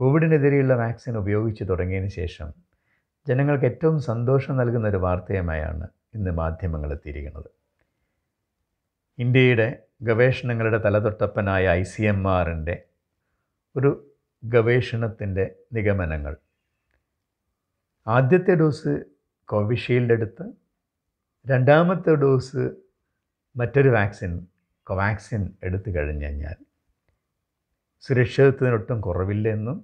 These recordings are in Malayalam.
കോവിഡിനെതിരെയുള്ള വാക്സിൻ ഉപയോഗിച്ചു തുടങ്ങിയതിന് ശേഷം ജനങ്ങൾക്ക് ഏറ്റവും സന്തോഷം നൽകുന്ന ഒരു വാർത്തയുമായാണ് ഇന്ന് മാധ്യമങ്ങൾ എത്തിയിരിക്കുന്നത് ഇന്ത്യയുടെ ഗവേഷണങ്ങളുടെ തലതൊട്ടപ്പനായ ഐ സി എം ആറിൻ്റെ ഒരു ഗവേഷണത്തിൻ്റെ നിഗമനങ്ങൾ ആദ്യത്തെ ഡോസ് കോവിഷീൽഡ് എടുത്ത് രണ്ടാമത്തെ ഡോസ് മറ്റൊരു വാക്സിൻ കോവാക്സിൻ എടുത്തു കഴിഞ്ഞു കഴിഞ്ഞാൽ സുരക്ഷിതത്വത്തിനൊട്ടും എന്നും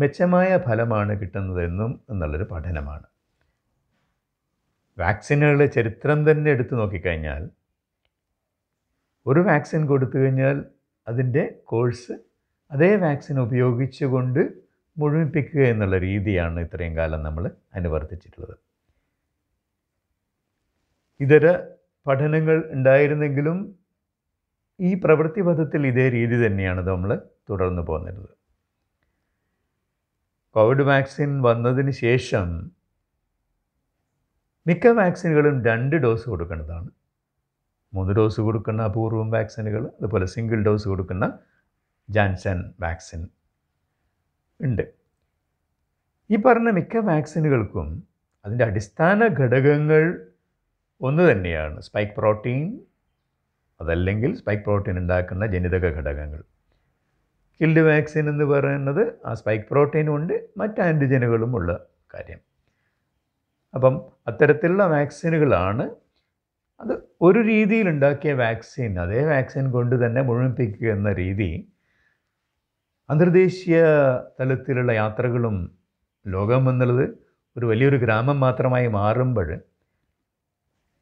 മെച്ചമായ ഫലമാണ് കിട്ടുന്നതെന്നും എന്നുള്ളൊരു പഠനമാണ് വാക്സിനുകളുടെ ചരിത്രം തന്നെ എടുത്തു നോക്കിക്കഴിഞ്ഞാൽ ഒരു വാക്സിൻ കൊടുത്തു കഴിഞ്ഞാൽ അതിൻ്റെ കോഴ്സ് അതേ വാക്സിൻ ഉപയോഗിച്ചുകൊണ്ട് മുഴുമിപ്പിക്കുക എന്നുള്ള രീതിയാണ് ഇത്രയും കാലം നമ്മൾ അനുവർത്തിച്ചിട്ടുള്ളത് ഇതര പഠനങ്ങൾ ഉണ്ടായിരുന്നെങ്കിലും ഈ പ്രവൃത്തിപഥത്തിൽ ഇതേ രീതി തന്നെയാണ് നമ്മൾ തുടർന്ന് പോകുന്നത് കോവിഡ് വാക്സിൻ വന്നതിന് ശേഷം മിക്ക വാക്സിനുകളും രണ്ട് ഡോസ് കൊടുക്കേണ്ടതാണ് മൂന്ന് ഡോസ് കൊടുക്കുന്ന അപൂർവം വാക്സിനുകൾ അതുപോലെ സിംഗിൾ ഡോസ് കൊടുക്കുന്ന ജാൻസൺ വാക്സിൻ ഉണ്ട് ഈ പറഞ്ഞ മിക്ക വാക്സിനുകൾക്കും അതിൻ്റെ അടിസ്ഥാന ഘടകങ്ങൾ ഒന്ന് തന്നെയാണ് സ്പൈക്ക് പ്രോട്ടീൻ അതല്ലെങ്കിൽ സ്പൈക്ക് പ്രോട്ടീൻ ഉണ്ടാക്കുന്ന ജനിതക ഘടകങ്ങൾ കിൽഡ് വാക്സിൻ എന്ന് പറയുന്നത് ആ സ്പൈക്ക് പ്രോട്ടീനും ഉണ്ട് മറ്റ് ആൻറ്റിജനുകളും ഉള്ള കാര്യം അപ്പം അത്തരത്തിലുള്ള വാക്സിനുകളാണ് അത് ഒരു രീതിയിൽ ഉണ്ടാക്കിയ വാക്സിൻ അതേ വാക്സിൻ കൊണ്ട് തന്നെ മുഴുമിപ്പിക്കുക എന്ന രീതി അന്തർദേശീയ തലത്തിലുള്ള യാത്രകളും ലോകം എന്നുള്ളത് ഒരു വലിയൊരു ഗ്രാമം മാത്രമായി മാറുമ്പോൾ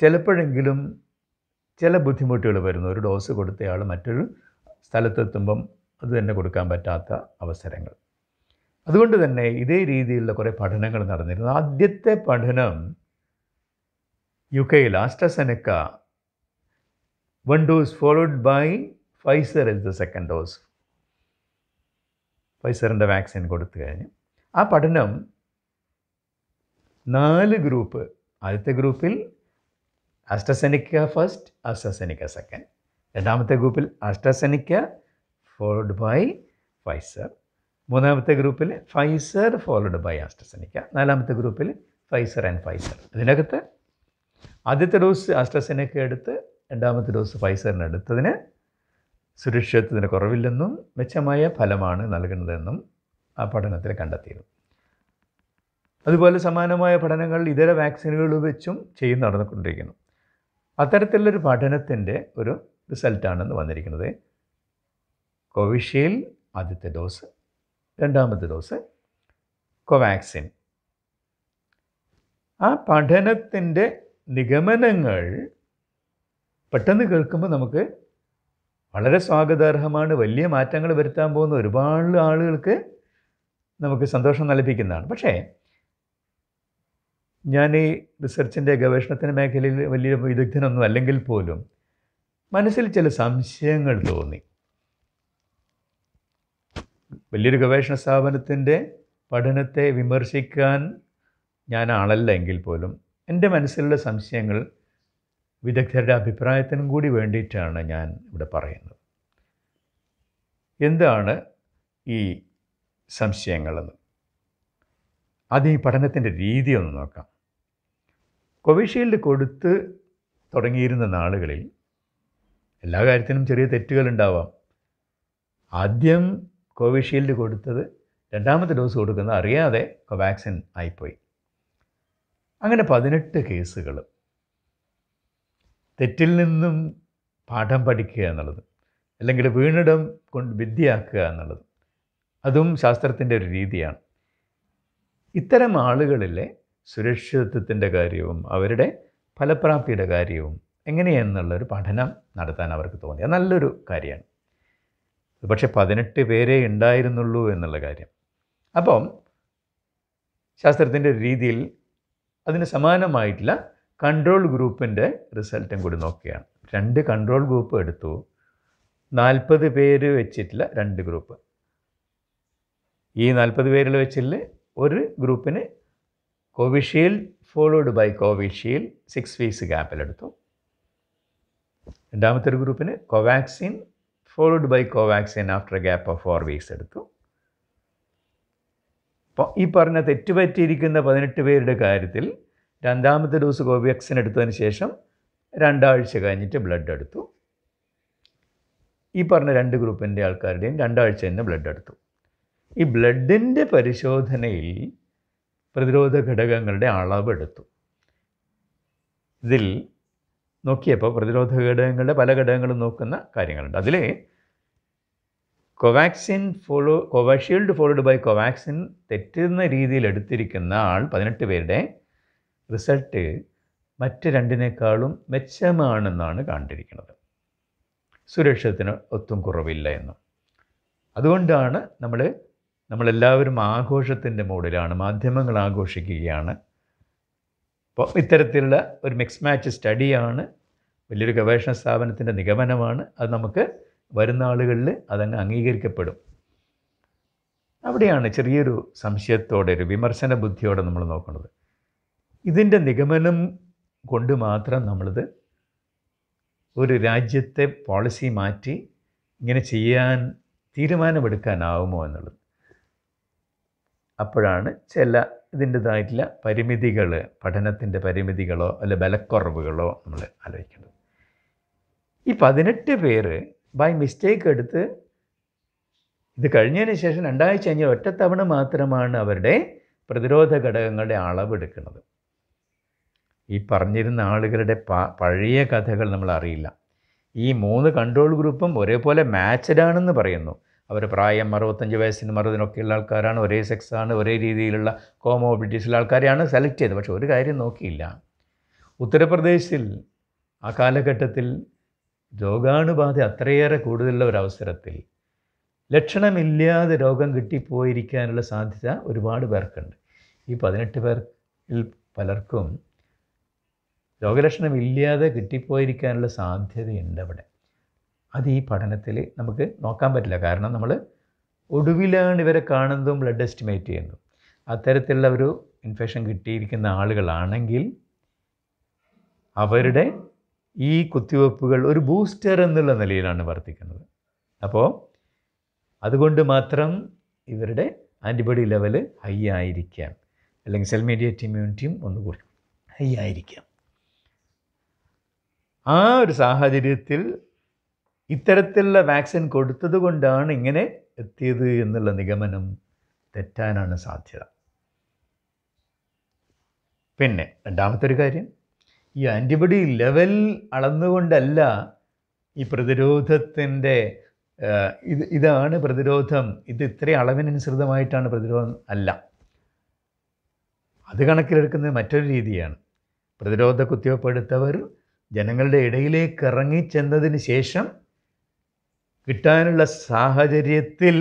ചിലപ്പോഴെങ്കിലും ചില ബുദ്ധിമുട്ടുകൾ വരുന്നു ഒരു ഡോസ് കൊടുത്തയാൾ മറ്റൊരു സ്ഥലത്തെത്തുമ്പം അത് തന്നെ കൊടുക്കാൻ പറ്റാത്ത അവസരങ്ങൾ അതുകൊണ്ട് തന്നെ ഇതേ രീതിയിലുള്ള കുറേ പഠനങ്ങൾ നടന്നിരുന്നു ആദ്യത്തെ പഠനം യു കെയിൽ AstraZeneca one dose followed by Pfizer is the second dose ഫൈസറിൻ്റെ വാക്സിൻ കൊടുത്തു കഴിഞ്ഞ് ആ പഠനം നാല് ഗ്രൂപ്പ് ആദ്യത്തെ ഗ്രൂപ്പിൽ അസ്റ്റസെനിക്ക ഫസ്റ്റ് അസ്റ്റസെനിക്ക സെക്കൻഡ് രണ്ടാമത്തെ ഗ്രൂപ്പിൽ അസ്റ്റസെനിക്ക ഫോളോഡ് ബൈ ഫൈസർ മൂന്നാമത്തെ ഗ്രൂപ്പിൽ ഫൈസർ ഫോളോഡ് ബൈ അസ്റ്റസെനിക്ക നാലാമത്തെ ഗ്രൂപ്പിൽ ഫൈസർ ആൻഡ് ഫൈസർ ഇതിനകത്ത് ആദ്യത്തെ ഡോസ് അസ്റ്റസെനിക്ക എടുത്ത് രണ്ടാമത്തെ ഡോസ് ഫൈസറിന് എടുത്തതിന് സുരക്ഷിതത്തിന് കുറവില്ലെന്നും മെച്ചമായ ഫലമാണ് നൽകുന്നതെന്നും ആ പഠനത്തിൽ കണ്ടെത്തിയത് അതുപോലെ സമാനമായ പഠനങ്ങൾ ഇതര വാക്സിനുകൾ വെച്ചും ചെയ്യുന്ന നടന്നുകൊണ്ടിരിക്കുന്നു അത്തരത്തിലുള്ളൊരു പഠനത്തിൻ്റെ ഒരു റിസൾട്ടാണെന്ന് വന്നിരിക്കുന്നത് കോവിഷീൽഡ് ആദ്യത്തെ ഡോസ് രണ്ടാമത്തെ ഡോസ് കോവാക്സിൻ ആ പഠനത്തിൻ്റെ നിഗമനങ്ങൾ പെട്ടെന്ന് കേൾക്കുമ്പോൾ നമുക്ക് വളരെ സ്വാഗതാർഹമാണ് വലിയ മാറ്റങ്ങൾ വരുത്താൻ പോകുന്ന ഒരുപാട് ആളുകൾക്ക് നമുക്ക് സന്തോഷം നൽകിപ്പിക്കുന്നതാണ് പക്ഷേ ഞാൻ ഈ റിസർച്ചിൻ്റെ ഗവേഷണത്തിൻ്റെ മേഖലയിൽ വലിയ വിദഗ്ധനൊന്നും അല്ലെങ്കിൽ പോലും മനസ്സിൽ ചില സംശയങ്ങൾ തോന്നി വലിയൊരു ഗവേഷണ സ്ഥാപനത്തിൻ്റെ പഠനത്തെ വിമർശിക്കാൻ ഞാൻ ആളല്ല എങ്കിൽ പോലും എൻ്റെ മനസ്സിലുള്ള സംശയങ്ങൾ വിദഗ്ധരുടെ അഭിപ്രായത്തിനും കൂടി വേണ്ടിയിട്ടാണ് ഞാൻ ഇവിടെ പറയുന്നത് എന്താണ് ഈ സംശയങ്ങളെന്ന് ആദ്യം ഈ പഠനത്തിൻ്റെ രീതി ഒന്ന് നോക്കാം കോവിഷീൽഡ് കൊടുത്ത് തുടങ്ങിയിരുന്ന നാളുകളിൽ എല്ലാ കാര്യത്തിനും ചെറിയ തെറ്റുകൾ ഉണ്ടാവാം ആദ്യം കോവിഷീൽഡ് കൊടുത്തത് രണ്ടാമത്തെ ഡോസ് കൊടുക്കുന്നത് അറിയാതെ കോവാക്സിൻ ആയിപ്പോയി അങ്ങനെ പതിനെട്ട് കേസുകൾ തെറ്റിൽ നിന്നും പാഠം പഠിക്കുക എന്നുള്ളത് അല്ലെങ്കിൽ വീണിടം കൊണ്ട് വിദ്യയാക്കുക എന്നുള്ളത് അതും ശാസ്ത്രത്തിൻ്റെ ഒരു രീതിയാണ് ഇത്തരം ആളുകളിലെ സുരക്ഷിതത്വത്തിൻ്റെ കാര്യവും അവരുടെ ഫലപ്രാപ്തിയുടെ കാര്യവും എങ്ങനെയെന്നുള്ളൊരു പഠനം നടത്താൻ അവർക്ക് തോന്നി അത് നല്ലൊരു കാര്യമാണ് പക്ഷേ പതിനെട്ട് പേരെ ഉണ്ടായിരുന്നുള്ളൂ എന്നുള്ള കാര്യം അപ്പം ശാസ്ത്രത്തിൻ്റെ രീതിയിൽ അതിന് സമാനമായിട്ടുള്ള കൺട്രോൾ ഗ്രൂപ്പിൻ്റെ റിസൾട്ടും കൂടി നോക്കുകയാണ് രണ്ട് കൺട്രോൾ ഗ്രൂപ്പ് എടുത്തു നാൽപ്പത് പേര് വെച്ചിട്ടുള്ള രണ്ട് ഗ്രൂപ്പ് ഈ നാൽപ്പത് പേരിൽ വെച്ചിൽ ഒരു ഗ്രൂപ്പിന് Covishield followed by Covishield six weeks ഗ്യാപ്പിലെടുത്തു രണ്ടാമത്തെ ഒരു ഗ്രൂപ്പിന് Covaxin followed by Covaxin after gap of four weeks എടുത്തു അപ്പോൾ ഈ പറഞ്ഞ തെറ്റുപറ്റിയിരിക്കുന്ന പതിനെട്ട് പേരുടെ കാര്യത്തിൽ രണ്ടാമത്തെ ഡോസ് കോവാക്സിൻ എടുത്തതിന് ശേഷം രണ്ടാഴ്ച കഴിഞ്ഞിട്ട് ബ്ലഡ് എടുത്തു ഈ പറഞ്ഞ രണ്ട് ഗ്രൂപ്പിൻ്റെ ആൾക്കാരുടെയും രണ്ടാഴ്ച തന്നെ ബ്ലഡ് എടുത്തു ഈ ബ്ലഡിൻ്റെ പരിശോധനയിൽ പ്രതിരോധ ഘടകങ്ങളുടെ അളവ് എടുത്തു ഇതിൽ നോക്കിയപ്പോൾ പ്രതിരോധ ഘടകങ്ങളുടെ പല ഘടകങ്ങളും നോക്കുന്ന കാര്യങ്ങളുണ്ട് അതിൽ Covaxin follow Covishield followed by Covaxin തെറ്റുന്ന രീതിയിൽ എടുത്തിരിക്കുന്ന ആൾ പതിനെട്ട് പേരുടെ റിസൾട്ട് മറ്റ് രണ്ടിനേക്കാളും മെച്ചമാണെന്നാണ് കണ്ടിരിക്കുന്നത് സുരക്ഷിതത്തിന് ഒത്തും കുറവില്ല എന്നും അതുകൊണ്ടാണ് നമ്മൾ നമ്മളെല്ലാവരും ആഘോഷത്തിൻ്റെ മൂഡിലാണ് മാധ്യമങ്ങൾ ആഘോഷിക്കുകയാണ് അപ്പോൾ ഇത്തരത്തിലുള്ള ഒരു മിക്സ് മാച്ച് സ്റ്റഡിയാണ് വലിയൊരു ഗവേഷണ സ്ഥാപനത്തിൻ്റെ നിഗമനമാണ് അത് നമുക്ക് വരുന്ന ആളുകളിൽ അതങ്ങ് അംഗീകരിക്കപ്പെടും അവിടെയാണ് ചെറിയൊരു സംശയത്തോടെ ഒരു വിമർശന ബുദ്ധിയോടെ നമ്മൾ നോക്കുന്നത് ഇതിൻ്റെ നിഗമനം കൊണ്ട് മാത്രം നമ്മളിത് ഒരു രാജ്യത്തെ പോളിസി മാറ്റി ഇങ്ങനെ ചെയ്യാൻ തീരുമാനമെടുക്കാനാവുമോ എന്നുള്ളത് അപ്പോഴാണ് ചില ഇതിൻ്റെതായിട്ടുള്ള പരിമിതികൾ പഠനത്തിൻ്റെ പരിമിതികളോ അല്ലെ ബലക്കുറവുകളോ നമ്മൾ ആലോചിക്കേണ്ടത് ഈ പതിനെട്ട് പേര് ബൈ മിസ്റ്റേക്ക് എടുത്ത് ഇത് കഴിഞ്ഞതിന് ശേഷം രണ്ടാഴ്ച കഴിഞ്ഞ ഒറ്റത്തവണ മാത്രമാണ് അവരുടെ പ്രതിരോധ ഘടകങ്ങളുടെ അളവ് എടുക്കുന്നത് ഈ പറഞ്ഞിരുന്ന ആളുകളുടെ പഴയ കഥകൾ നമ്മൾ അറിയില്ല ഈ മൂന്ന് കൺട്രോൾ ഗ്രൂപ്പും ഒരേപോലെ മാച്ചഡ് ആണെന്ന് പറയുന്നു അവർ പ്രായം അറുപത്തഞ്ച് വയസ്സിനും അറുപതിനൊക്കെയുള്ള ആൾക്കാരാണ് ഒരേ സെക്സാണ് ഒരേ രീതിയിലുള്ള കോമോബിലിറ്റീസുള്ള ആൾക്കാരെയാണ് സെലക്ട് ചെയ്തത് പക്ഷേ ഒരു കാര്യം നോക്കിയില്ല ഉത്തർപ്രദേശിൽ ആ കാലഘട്ടത്തിൽ രോഗാണുബാധ അത്രയേറെ കൂടുതലുള്ള ഒരവസരത്തിൽ ലക്ഷണമില്ലാതെ രോഗം കിട്ടിപ്പോയിരിക്കാനുള്ള സാധ്യത ഒരുപാട് പേർക്കുണ്ട് ഈ പതിനെട്ട് പേരിൽ പലർക്കും രോഗലക്ഷണമില്ലാതെ കിട്ടിപ്പോയിരിക്കാനുള്ള സാധ്യതയുണ്ട് അവിടെ അത് ഈ പഠനത്തിൽ നമുക്ക് നോക്കാൻ പറ്റില്ല കാരണം നമ്മൾ ഒടുവിലാണ് ഇവരെ കാണുന്നതും ബ്ലഡ് എസ്റ്റിമേറ്റ് ചെയ്യുന്നതും അത്തരത്തിലുള്ള ഒരു ഇൻഫെക്ഷൻ കിട്ടിയിരിക്കുന്ന ആളുകളാണെങ്കിൽ അവരുടെ ഈ കുത്തിവയ്പ്പുകൾ ഒരു ബൂസ്റ്റർ എന്നുള്ള നിലയിലാണ് വർദ്ധിക്കുന്നത് അപ്പോൾ അതുകൊണ്ട് മാത്രം ഇവരുടെ ആൻറ്റിബോഡി ലെവൽ ഹൈ ആയിരിക്കാം അല്ലെങ്കിൽ സെൽ മീഡിയറ്റ് ഇമ്മ്യൂണിറ്റിയും ഒന്നുകൂടി ഹൈ ആയിരിക്കാം ആ ഒരു സാഹചര്യത്തിൽ ഇത്തരത്തിലുള്ള വാക്സിൻ കൊടുത്തത് കൊണ്ടാണ് ഇങ്ങനെ എത്തിയത് എന്നുള്ള നിഗമനം തെറ്റാനാണ് സാധ്യത പിന്നെ രണ്ടാമത്തെ ഒരു കാര്യം ഈ ആൻറ്റിബോഡി ലെവൽ അളന്നുകൊണ്ടല്ല ഈ പ്രതിരോധത്തിൻ്റെ ഇത് ഇതാണ് പ്രതിരോധം ഇത് ഇത്രയും അളവിനനുസൃതമായിട്ടാണ് പ്രതിരോധം അല്ല അത് കണക്കിലെടുക്കുന്നത് മറ്റൊരു രീതിയാണ് പ്രതിരോധ കുത്തിവെപ്പെടുത്തവർ ജനങ്ങളുടെ ഇടയിലേക്ക് ഇറങ്ങിച്ചെന്നതിന് ശേഷം കിട്ടാനുള്ള സാഹചര്യത്തിൽ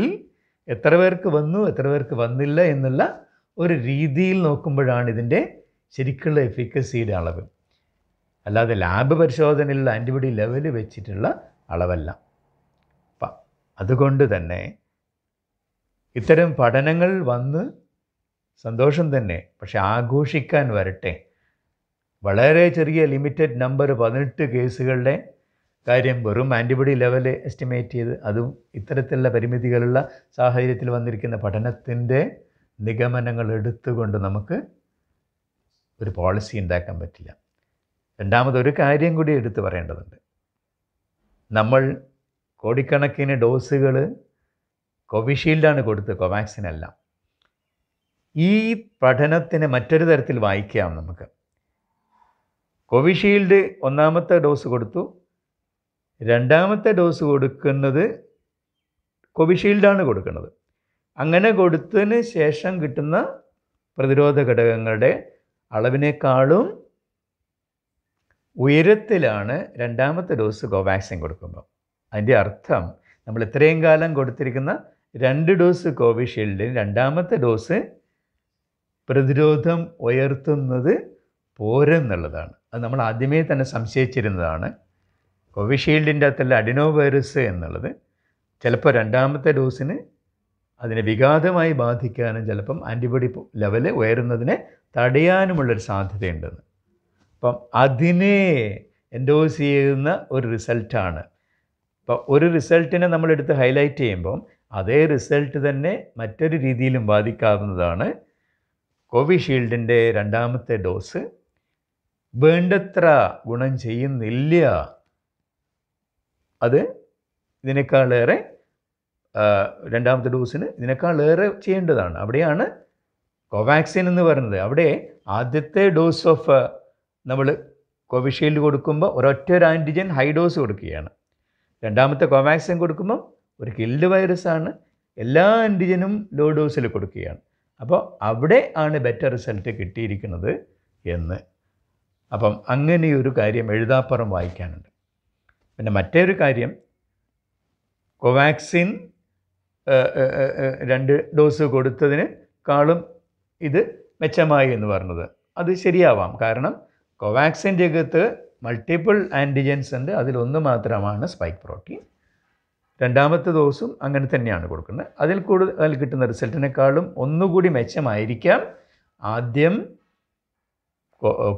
എത്ര പേർക്ക് വന്നു എത്ര പേർക്ക് വന്നില്ല എന്നുള്ള ഒരു രീതിയിൽ നോക്കുമ്പോഴാണ് ഇതിൻ്റെ ശരിക്കുള്ള എഫിക്കസിയുടെ അളവ് അല്ലാതെ ലാബ് പരിശോധനയിലുള്ള ആൻറ്റിബോഡി ലെവൽ വെച്ചിട്ടുള്ള അളവല്ല അപ്പം അതുകൊണ്ട് തന്നെ ഇത്തരം പഠനങ്ങൾ വന്ന് സന്തോഷം തന്നെ പക്ഷെ ആഘോഷിക്കാൻ വരട്ടെ വളരെ ചെറിയ ലിമിറ്റഡ് നമ്പർ പതിനെട്ട് കേസുകളുടെ കാര്യം വെറും ആൻറ്റിബോഡി ലെവൽ എസ്റ്റിമേറ്റ് ചെയ്ത് അതും ഇത്തരത്തിലുള്ള പരിമിതികളുള്ള സാഹചര്യത്തിൽ വന്നിരിക്കുന്ന പഠനത്തിൻ്റെ നിഗമനങ്ങൾ എടുത്തുകൊണ്ട് നമുക്ക് ഒരു പോളിസി ഉണ്ടാക്കാൻ പറ്റില്ല രണ്ടാമതൊരു ഒരു കാര്യം കൂടി എടുത്തു പറയേണ്ടതുണ്ട് നമ്മൾ കോടിക്കണക്കിന് ഡോസുകൾ കോവിഷീൽഡാണ് കൊടുത്തത് കോവാക്സിനല്ല ഈ പഠനത്തിന് മറ്റൊരു തരത്തിൽ വായിക്കാം നമുക്ക് കോവിഷീൽഡ് ഒന്നാമത്തെ ഡോസ് കൊടുത്തു രണ്ടാമത്തെ ഡോസ് കൊടുക്കുന്നത് കോവിഷീൽഡാണ് കൊടുക്കുന്നത് അങ്ങനെ കൊടുത്തതിന് ശേഷം കിട്ടുന്ന പ്രതിരോധ ഘടകങ്ങളുടെ അളവിനേക്കാളും ഉയരത്തിലാണ് രണ്ടാമത്തെ ഡോസ് കോവാക്സിൻ കൊടുക്കുമ്പോൾ അതിൻ്റെ അർത്ഥം നമ്മൾ ഇത്രയും കാലം കൊടുത്തിരിക്കുന്ന രണ്ട് ഡോസ് കോവിഷീൽഡിന് രണ്ടാമത്തെ ഡോസ് പ്രതിരോധം ഉയർത്തുന്നത് പോരെന്നുള്ളതാണ് അത് നമ്മൾ ആദ്യമേ തന്നെ സംശയിച്ചിരുന്നതാണ് കോവിഷീൽഡിൻ്റെ അകത്തുള്ള അഡിനോ വൈറസ് എന്നുള്ളത് ചിലപ്പോൾ രണ്ടാമത്തെ ഡോസിന് അതിനെ വിഘാതമായി ബാധിക്കാനും ചിലപ്പം ആൻറ്റിബോഡി ലെവല് ഉയരുന്നതിനെ തടയാനുമുള്ളൊരു സാധ്യതയുണ്ടെന്ന് അപ്പം അതിനെ എൻഡോസ് ചെയ്യുന്ന ഒരു റിസൾട്ടാണ് അപ്പോൾ ഒരു റിസൾട്ടിനെ നമ്മളെടുത്ത് ഹൈലൈറ്റ് ചെയ്യുമ്പം അതേ റിസൾട്ട് തന്നെ മറ്റൊരു രീതിയിലും ബാധിക്കാവുന്നതാണ് കോവിഷീൽഡിൻ്റെ രണ്ടാമത്തെ ഡോസ് വേണ്ടത്ര ഗുണം ചെയ്യുന്നില്ല അത് ഇതിനേക്കാളേറെ രണ്ടാമത്തെ ഡോസിന് ഇതിനേക്കാളേറെ ചെയ്യേണ്ടതാണ് അവിടെയാണ് കോവാക്സിൻ എന്ന് പറയുന്നത് അവിടെ ആദ്യത്തെ ഡോസ് ഓഫ് നമ്മൾ കോവിഷീൽഡ് കൊടുക്കുമ്പോൾ ഒരൊറ്റ ഒരു ആൻറ്റിജൻ ഹൈ ഡോസ് കൊടുക്കുകയാണ് രണ്ടാമത്തെ കോവാക്സിൻ കൊടുക്കുമ്പോൾ ഒരു കിൽഡ് വൈറസാണ് എല്ലാ ആൻറ്റിജനും ലോ ഡോസിൽ കൊടുക്കുകയാണ് അപ്പോൾ അവിടെ ആണ് ബെറ്റർ റിസൾട്ട് കിട്ടിയിരിക്കുന്നത് എന്ന് അപ്പം അങ്ങനെയൊരു കാര്യം എഴുതാപ്പുറം വായിക്കാനുണ്ട് പിന്നെ മറ്റൊരു കാര്യം കോവാക്സിൻ രണ്ട് ഡോസ് കൊടുത്തതിന് കാളും ഇത് മെച്ചമായി എന്ന് പറഞ്ഞത് അത് ശരിയാവാം കാരണം കോവാക്സിൻ്റെ അകത്ത് മൾട്ടിപ്പിൾ ആൻറ്റിജൻസ് ഉണ്ട് അതിലൊന്ന് മാത്രമാണ് സ്പൈക്ക് പ്രോട്ടീൻ രണ്ടാമത്തെ ഡോസും അങ്ങനെ തന്നെയാണ് കൊടുക്കുന്നത് അതിൽ കൂടുതൽ കിട്ടുന്ന റിസൾട്ടിനേക്കാളും ഒന്നുകൂടി മെച്ചമായിരിക്കാം ആദ്യം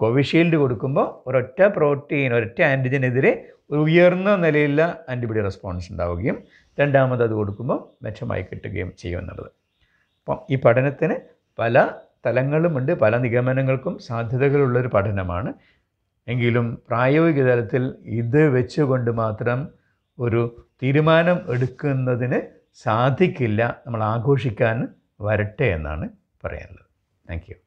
കോവിഷീൽഡ് കൊടുക്കുമ്പോൾ ഒരൊറ്റ പ്രോട്ടീൻ ഒരൊറ്റ ആൻറ്റിജനെതിരെ ഒരു ഉയർന്ന നിലയിലുള്ള ആൻറ്റിബോഡി റെസ്പോൺസ് ഉണ്ടാവുകയും രണ്ടാമത് അത് കൊടുക്കുമ്പോൾ മെച്ചമായി കിട്ടുകയും ചെയ്യുമെന്നുള്ളത് അപ്പം ഈ പഠനത്തിന് പല തലങ്ങളുമുണ്ട് പല നിഗമനങ്ങൾക്കും സാധ്യതകളുള്ളൊരു പഠനമാണ് എങ്കിലും പ്രായോഗിക തലത്തിൽ ഇത് വെച്ചുകൊണ്ട് മാത്രം ഒരു തീരുമാനം എടുക്കുന്നതിന് സാധിക്കില്ല നമ്മൾ ആഘോഷിക്കാൻ വരട്ടെ എന്നാണ് പറയാനുള്ളത് താങ്ക് യു